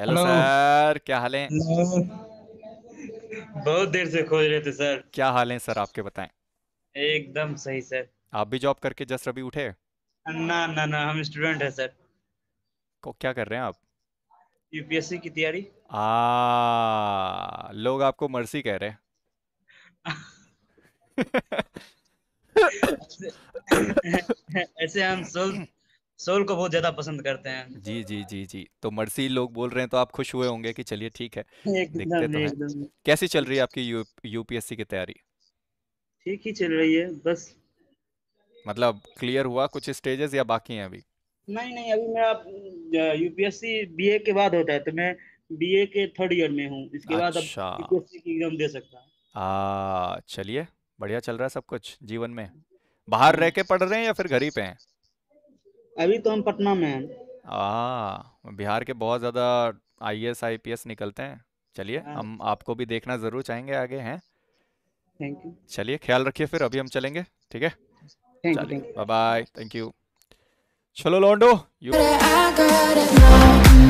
Hello sir क्या हाल है बहुत देर से खोज रहे थे सर क्या हाल है सर आपके बताएं एकदम सही सर आप भी जॉब करके जस्ट अभी उठे ना ना ना हम स्टूडेंट हैं सर को क्या कर रहे हैं आप यूपीएससी की तैयारी आ लोग आपको मर्सी कह रहे हैं ऐसे हम सोच सोल को बहुत ज्यादा पसंद करते हैं जी जी जी जी तो मर्सी लोग बोल रहे हैं तो आप खुश हुए होंगे कि चलिए ठीक है देखते तो हैं कैसी चल रही है आपकी यू, यूपीएससी की तैयारी ठीक ही चल रही है बस मतलब क्लियर हुआ कुछ स्टेजेस या बाकी हैं अभी नहीं नहीं अभी मेरा यूपीएससी बीए के बाद होता है तो मैं बीए के थर्ड ईयर में हूँ इसके बाद अब अच्छा। की एग्जाम दे सकता चलिए बढ़िया चल रहा है सब कुछ जीवन में बाहर रह के पढ़ रहे हैं या फिर घर ही पे हैं अभी तो हम पटना में हैं बिहार के बहुत ज़्यादा I I S P S निकलते हैं चलिए हाँ। हम आपको भी देखना ज़रूर चाहेंगे आगे हैं थैंक यू चलिए ख्याल रखिए फिर अभी हम चलेंगे ठीक है चलिए बाय बाय थैंक यू चलो लौंडो यू